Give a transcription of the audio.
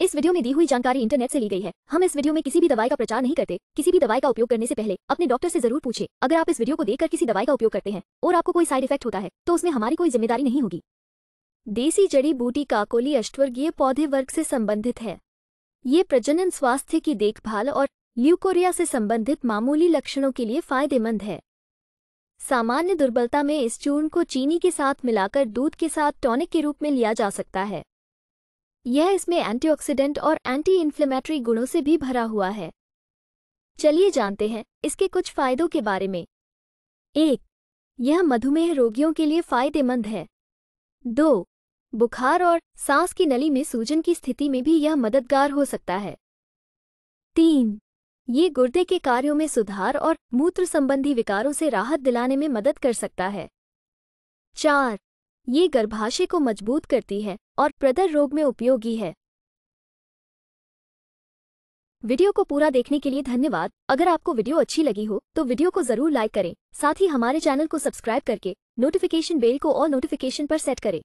इस वीडियो में दी हुई जानकारी इंटरनेट से ली गई है हम इस वीडियो में किसी भी दवाई का प्रचार नहीं करते किसी भी दवाई का उपयोग करने से पहले अपने डॉक्टर से जरूर पूछे अगर आप इस वीडियो को देखकर किसी दवाई का उपयोग करते हैं और आपको कोई साइड इफेक्ट होता है तो उसमें हमारी कोई जिम्मेदारी नहीं होगी देसी जड़ी बूटी काकोली अष्टवर्गीय पौधे वर्ग से संबंधित है ये प्रजनन स्वास्थ्य की देखभाल और ल्यूकोरिया से संबंधित मामूली लक्षणों के लिए फायदेमंद है सामान्य दुर्बलता में इस चूर्ण को चीनी के साथ मिलाकर दूध के साथ टॉनिक के रूप में लिया जा सकता है यह इसमें एंटीऑक्सीडेंट और एंटी इन्फ्लेमेटरी गुणों से भी भरा हुआ है चलिए जानते हैं इसके कुछ फायदों के बारे में एक यह मधुमेह रोगियों के लिए फायदेमंद है दो बुखार और सांस की नली में सूजन की स्थिति में भी यह मददगार हो सकता है तीन ये गुर्दे के कार्यों में सुधार और मूत्र संबंधी विकारों से राहत दिलाने में मदद कर सकता है चार ये गर्भाशय को मजबूत करती है और प्रदर रोग में उपयोगी है वीडियो को पूरा देखने के लिए धन्यवाद अगर आपको वीडियो अच्छी लगी हो तो वीडियो को जरूर लाइक करें साथ ही हमारे चैनल को सब्सक्राइब करके नोटिफिकेशन बेल को और नोटिफिकेशन पर सेट करें